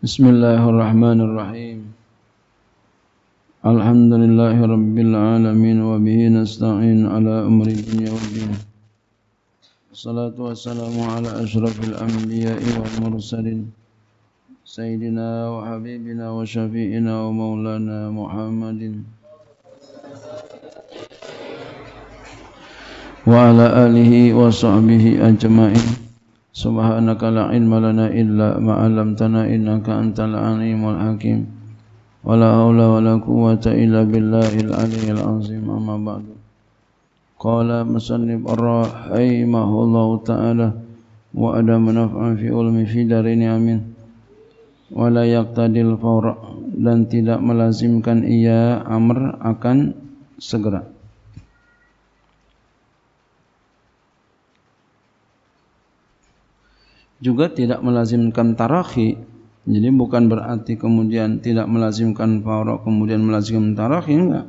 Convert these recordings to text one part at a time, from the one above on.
بسم الله الرحمن الرحيم الحمد لله رب العالمين وبه نستعين على أمر الدنيا والدين الصلاة والسلام على أشرف الأنبياء والمرسلين سيدنا وحبيبنا وشفيئنا ومولانا محمد وعلى آله وصحبه أجمعين Subhanaka la ilma lana illa ma 'allamtana innaka antal 'alimul hakim. Wala haula wala quwwata illa billahil 'aliyyil 'azim. Amma ba'du. Qala musannib rahimahullahu ta'ala wa ada manfa'an fi ulmi fi darini amin. Wala yaqtadil fawra dan tidak melazimkan iya amr akan segera. juga tidak melazimkan tarahi jadi bukan berarti kemudian tidak melazimkan farok kemudian melazimkan tarahi enggak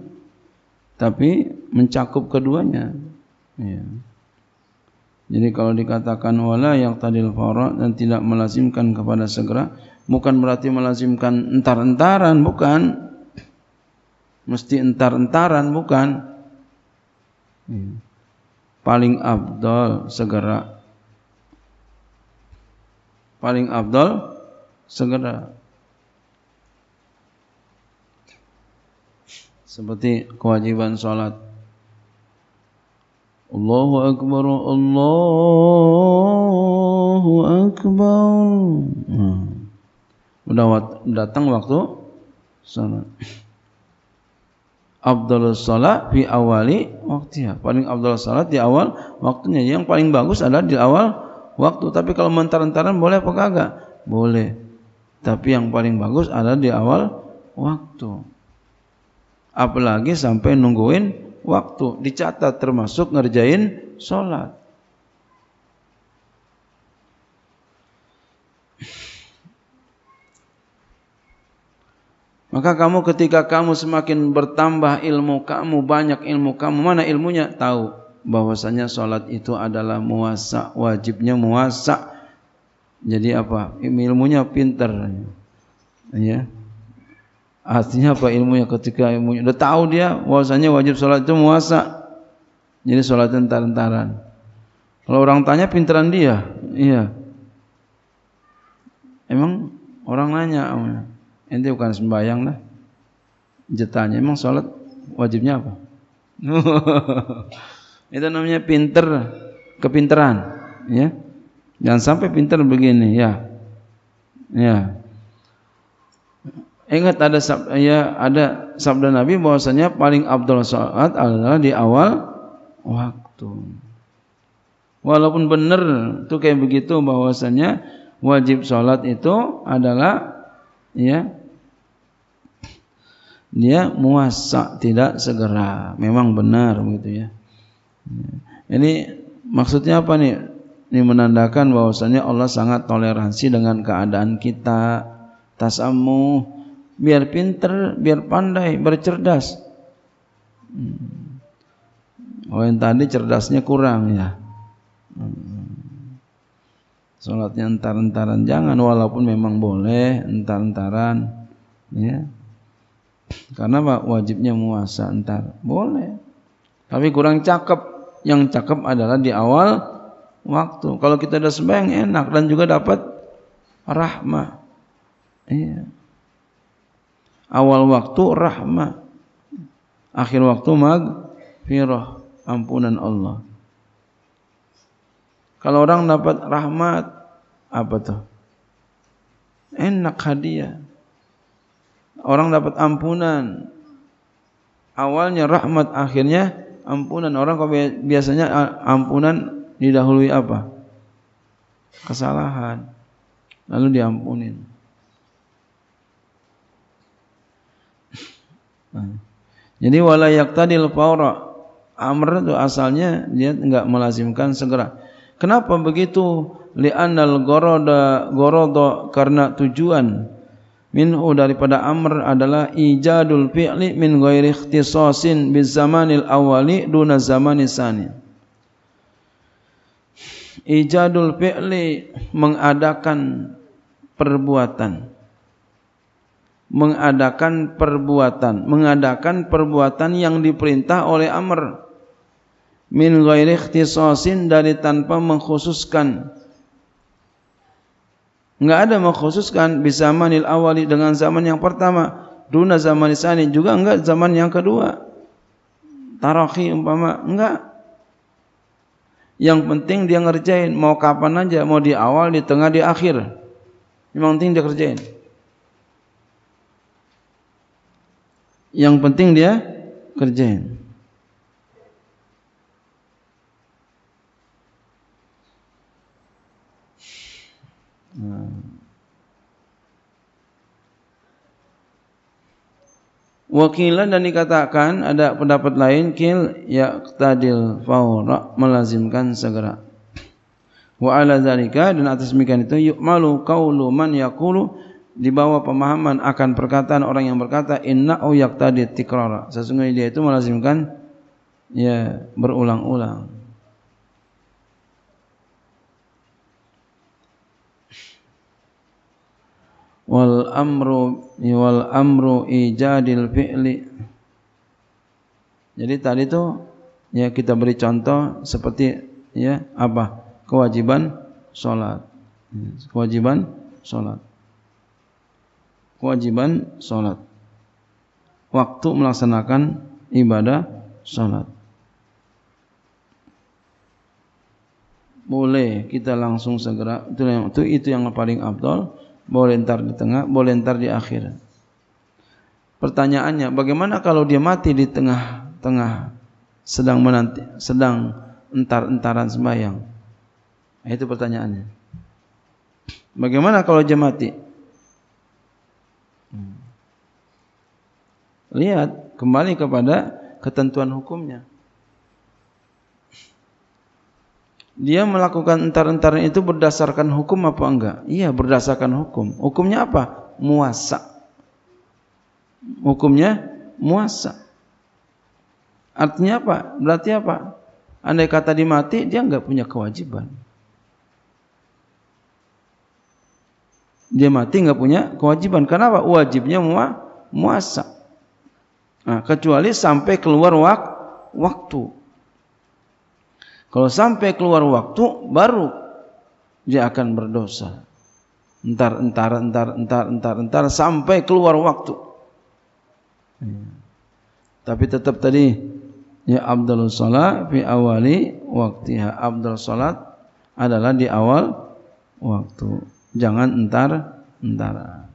tapi mencakup keduanya ya. jadi kalau dikatakan wala yang tadil farok dan tidak melazimkan kepada segera bukan berarti melazimkan entar-entaran bukan mesti entar-entaran bukan ya. paling abdol segera paling afdal segera seperti kewajiban salat Allahu akbar Allahu akbar hmm. udah datang waktu salat Abdul salat di awali waktiha paling abdul salat di awal waktunya yang paling bagus adalah di awal waktu. Tapi kalau mentar mentaran boleh apa kagak? Boleh. Tapi yang paling bagus adalah di awal waktu. Apalagi sampai nungguin waktu. Dicatat termasuk ngerjain sholat. Maka kamu ketika kamu semakin bertambah ilmu kamu, banyak ilmu kamu, mana ilmunya? Tahu bahwasanya salat itu adalah muasa, wajibnya muasa. Jadi apa? Ilmunya pinter Ya. Artinya apa ilmunya ketika ilmunya udah tahu dia bahwasanya wajib salat itu muasa. Jadi salatnya entar-entaran. Kalau orang tanya pinteran dia, iya. Emang orang nanya, ente bukan sembahyang lah. Jetanya emang salat wajibnya apa? Itu namanya pinter kepinteran, ya. Jangan sampai pinter begini, ya. Ya. Ingat ada sabda, ya ada sabda Nabi bahwasanya paling abdul saat adalah di awal waktu. Walaupun benar itu kayak begitu bahwasanya wajib salat itu adalah ya dia muasa tidak segera. Memang benar begitu ya. Ini maksudnya apa nih? Ini menandakan bahwasanya Allah sangat toleransi dengan keadaan kita. Tasamu biar pinter, biar pandai, bercerdas. Hmm. Oh yang tadi cerdasnya kurang ya. Hmm. Sholatnya entar-entaran jangan walaupun memang boleh entar-entaran ya. Karena wajibnya muasa entar. Boleh. Tapi kurang cakep. Yang cakep adalah di awal waktu. Kalau kita udah sembahyang enak dan juga dapat rahmah. Iya. Awal waktu rahmah. Akhir waktu magfirah, ampunan Allah. Kalau orang dapat rahmat, apa tuh? Enak hadiah. Orang dapat ampunan. Awalnya rahmat, akhirnya ampunan orang kok biasanya ampunan didahului apa? Kesalahan. Lalu diampunin. Jadi walayak tadi lepaura Amr itu asalnya dia enggak melazimkan segera. Kenapa begitu? Li'annal goroda gorodo karena tujuan minhu daripada amr adalah ijadul fi'li min ghairi ikhtisasin biz zamanil awali duna zamanis ijadul fi'li mengadakan perbuatan mengadakan perbuatan mengadakan perbuatan yang diperintah oleh amr min ghairi ikhtisasin dari tanpa mengkhususkan Enggak ada mengkhususkan bisa manil awali dengan zaman yang pertama, duna zaman juga enggak zaman yang kedua. Tarohi umpama enggak. Yang penting dia ngerjain mau kapan aja, mau di awal, di tengah, di akhir. Yang penting dia kerjain. Yang penting dia kerjain. Hmm. Wakilan dan dikatakan ada pendapat lain kil ya tadil faura melazimkan segera. Wa ala zalika dan atas demikian itu yuk malu kaulu man yakulu di bawah pemahaman akan perkataan orang yang berkata inna au yaqtadi tikrara. Sesungguhnya dia itu melazimkan ya berulang-ulang. amru wal amru ijadil fi'li jadi tadi tuh ya kita beri contoh seperti ya apa kewajiban salat kewajiban salat kewajiban salat waktu melaksanakan ibadah salat boleh kita langsung segera itu yang itu, itu yang paling abdol boleh ntar di tengah, boleh ntar di akhir. Pertanyaannya, bagaimana kalau dia mati di tengah-tengah sedang menanti, sedang entar-entaran sembahyang? Nah, itu pertanyaannya. Bagaimana kalau dia mati? Hmm. Lihat kembali kepada ketentuan hukumnya. dia melakukan entar entar itu berdasarkan hukum apa enggak? Iya, berdasarkan hukum. Hukumnya apa? Muasa. Hukumnya muasa. Artinya apa? Berarti apa? Andai kata dimati, dia enggak punya kewajiban. Dia mati enggak punya kewajiban. Kenapa? Wajibnya mua, muasa. Nah, kecuali sampai keluar wak, waktu. Kalau sampai keluar waktu baru dia akan berdosa. Entar, entar, entar, entar, entar, entar sampai keluar waktu. Iya. Tapi tetap tadi ya abdul salat fi awali waktiha. Ya abdul salat adalah di awal waktu. Jangan entar, entar.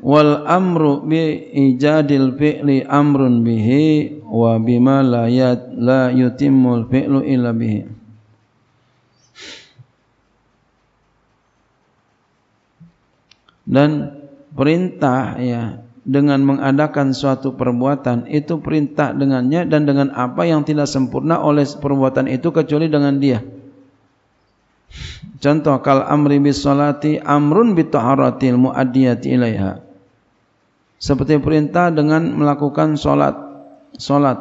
wal amru bi ijadil fi'li amrun bihi wa bima la yat la yutimmul fi'lu illa bihi dan perintah ya dengan mengadakan suatu perbuatan itu perintah dengannya dan dengan apa yang tidak sempurna oleh perbuatan itu kecuali dengan dia contoh kal amri bis salati amrun bi taharatil muaddiyati ilaiha seperti perintah dengan melakukan solat, solat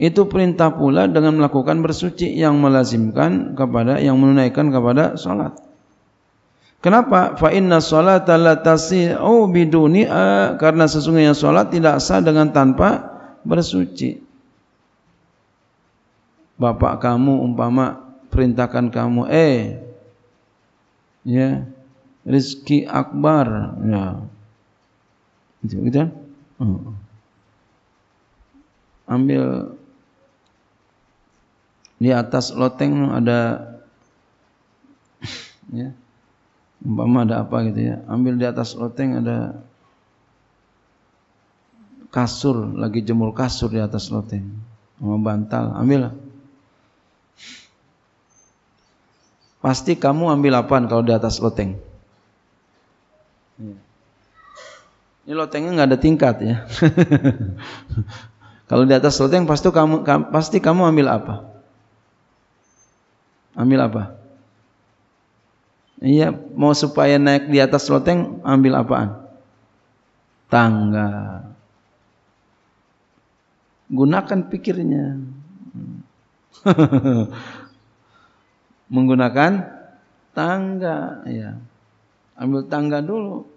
Itu perintah pula dengan melakukan bersuci yang melazimkan kepada, yang menunaikan kepada solat. Kenapa? Fa inna sholata la tasi'u biduni karena sesungguhnya solat tidak sah dengan tanpa bersuci. Bapak kamu umpama perintahkan kamu, eh, ya, rizki akbar, ya, Gitu, gitu. Kan? Oh. Ambil di atas loteng ada ya umpama ada apa gitu ya ambil di atas loteng ada kasur lagi jemur kasur di atas loteng sama bantal ambil pasti kamu ambil apaan kalau di atas loteng iya. Ini lotengnya nggak ada tingkat ya. Kalau di atas loteng pasti kamu pasti kamu ambil apa? Ambil apa? Iya, mau supaya naik di atas loteng ambil apaan? Tangga. Gunakan pikirnya. Menggunakan tangga, ya. Ambil tangga dulu.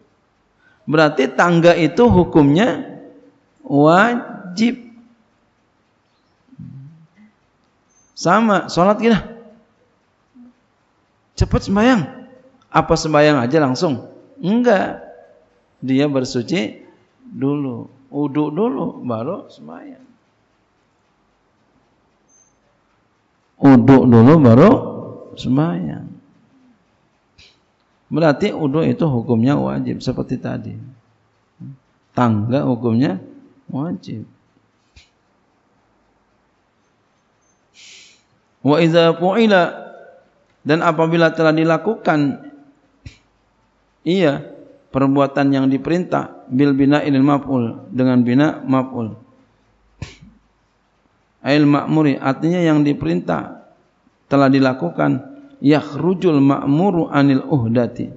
Berarti tangga itu hukumnya wajib. Sama, sholat gila, Cepat sembahyang. Apa sembahyang aja langsung? Enggak. Dia bersuci dulu. Uduk dulu, baru sembahyang. Uduk dulu, baru sembahyang. Berarti wudhu itu hukumnya wajib seperti tadi. Tangga hukumnya wajib. Wa idza fu'ila dan apabila telah dilakukan iya perbuatan yang diperintah bil il maf'ul dengan bina maf'ul. Ail ma'muri artinya yang diperintah telah dilakukan yakhrujul ma'muru anil uhdati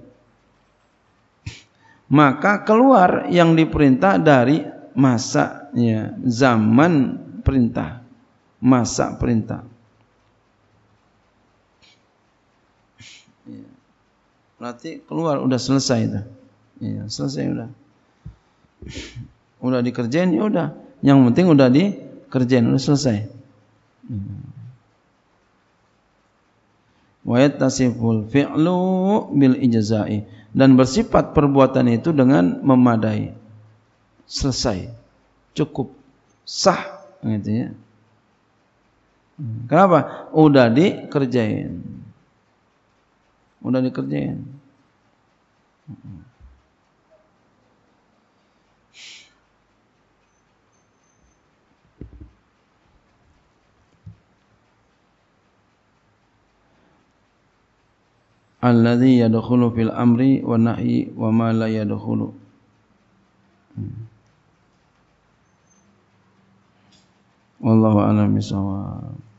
maka keluar yang diperintah dari masa ya, zaman perintah masa perintah berarti keluar udah selesai itu ya, selesai udah udah dikerjain ya udah yang penting udah dikerjain udah selesai ya wa fi'lu bil ijza'i dan bersifat perbuatan itu dengan memadai selesai cukup sah gitu ya kenapa udah dikerjain udah dikerjain alladhi yadkhulu fil amri wa nahyi wa ma la yadkhulu wallahu a'lam bisawab